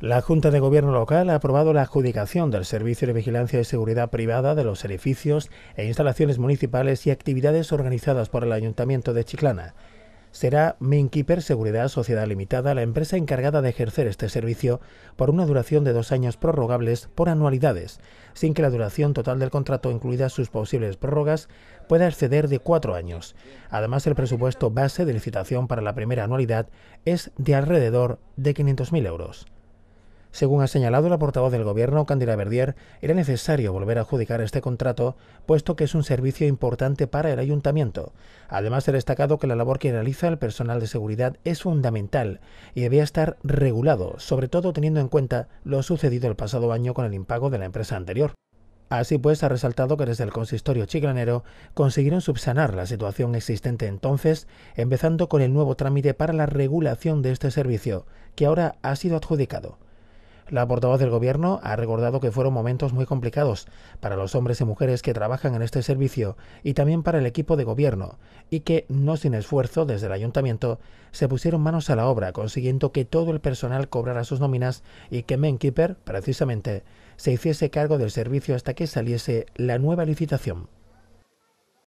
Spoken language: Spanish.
La Junta de Gobierno Local ha aprobado la adjudicación del Servicio de Vigilancia y Seguridad Privada de los edificios e instalaciones municipales y actividades organizadas por el Ayuntamiento de Chiclana. Será Minkeeper Seguridad Sociedad Limitada la empresa encargada de ejercer este servicio por una duración de dos años prorrogables por anualidades, sin que la duración total del contrato, incluidas sus posibles prórrogas, pueda exceder de cuatro años. Además, el presupuesto base de licitación para la primera anualidad es de alrededor de 500.000 euros. Según ha señalado la portavoz del Gobierno, Candida Verdier, era necesario volver a adjudicar este contrato, puesto que es un servicio importante para el ayuntamiento. Además, ha destacado que la labor que realiza el personal de seguridad es fundamental y debía estar regulado, sobre todo teniendo en cuenta lo sucedido el pasado año con el impago de la empresa anterior. Así pues, ha resaltado que desde el consistorio chiclanero consiguieron subsanar la situación existente entonces, empezando con el nuevo trámite para la regulación de este servicio, que ahora ha sido adjudicado. La portavoz del Gobierno ha recordado que fueron momentos muy complicados para los hombres y mujeres que trabajan en este servicio y también para el equipo de Gobierno, y que, no sin esfuerzo desde el Ayuntamiento, se pusieron manos a la obra consiguiendo que todo el personal cobrara sus nóminas y que Menkeeper, precisamente, se hiciese cargo del servicio hasta que saliese la nueva licitación.